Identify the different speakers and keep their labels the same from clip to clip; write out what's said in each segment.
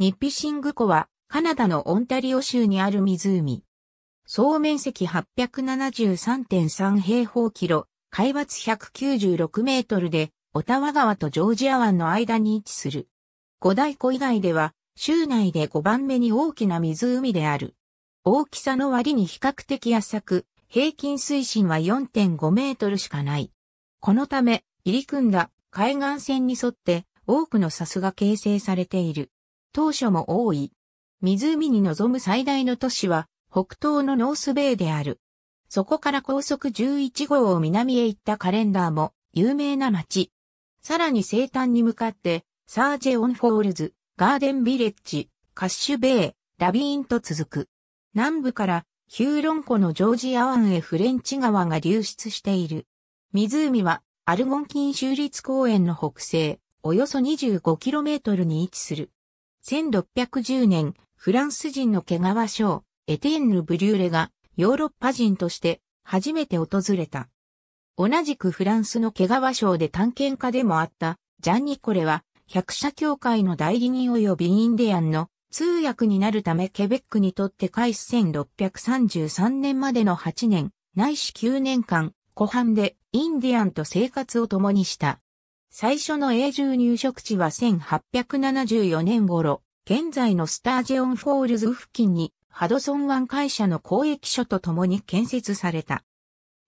Speaker 1: ニッピシング湖は、カナダのオンタリオ州にある湖。総面積873.3平方キロ、海抜196メートルで、オタワ川とジョージア湾の間に位置する。五大湖以外では、州内で5番目に大きな湖である。大きさの割に比較的浅く、平均水深は4.5メートルしかない。このため、入り組んだ海岸線に沿って多くの砂州が形成されている。当初も多い。湖に臨む最大の都市は、北東のノースベイである。そこから高速11号を南へ行ったカレンダーも有名な街。さらに西端に向かって、サージェオンフォールズ、ガーデンビレッジ、カッシュベイ、ラビーンと続く。南部からヒューロン湖のジョージア湾へフレンチ川が流出している。湖はアルゴンキン州立公園の北西、およそ 25km に位置する。1610年、フランス人の毛皮商、エテンヌ・ブリューレがヨーロッパ人として初めて訪れた。同じくフランスの毛皮商で探検家でもあったジャン・ニコレは百社協会の代理人及びインディアンの通訳になるためケベックにとって開始1633年までの8年、ないし9年間、湖畔でインディアンと生活を共にした。最初の永住入植地は1874年頃、現在のスタージオンフォールズ付近にハドソン湾会社の公益所と共に建設された。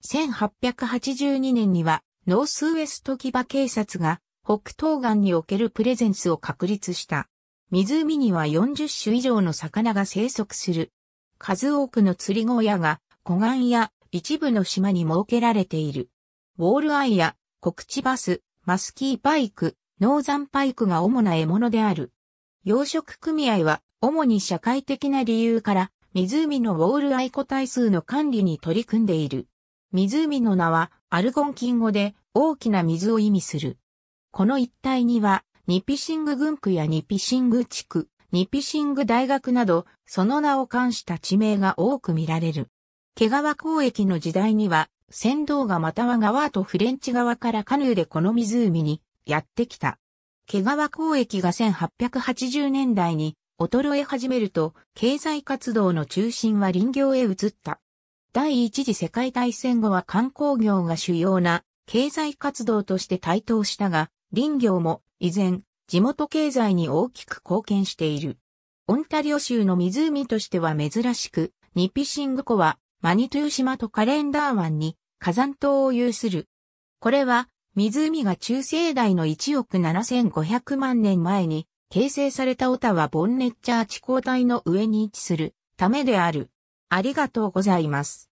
Speaker 1: 1882年にはノースウエスト騎馬警察が北東岸におけるプレゼンスを確立した。湖には40種以上の魚が生息する。数多くの釣り小屋が湖岸や一部の島に設けられている。ウォールアイやコクチバス、マスキーパイク、ノーザンパイクが主な獲物である。養殖組合は、主に社会的な理由から、湖のウォールアイ個体数の管理に取り組んでいる。湖の名は、アルゴンキン語で、大きな水を意味する。この一帯には、ニピシング群区やニピシング地区、ニピシング大学など、その名を冠した地名が多く見られる。毛川交易の時代には、船頭がまたは側とフレンチ側からカヌーでこの湖にやってきた。毛川交易が1880年代に衰え始めると、経済活動の中心は林業へ移った。第一次世界大戦後は観光業が主要な経済活動として台頭したが、林業も依然地元経済に大きく貢献している。オンタリオ州の湖としては珍しく、ニピシング湖はマニトゥー島とカレンダー湾に火山島を有する。これは、湖が中世代の1億7500万年前に形成されたオタワ・ボンネッチャー地高帯の上に位置するためである。ありがとうございます。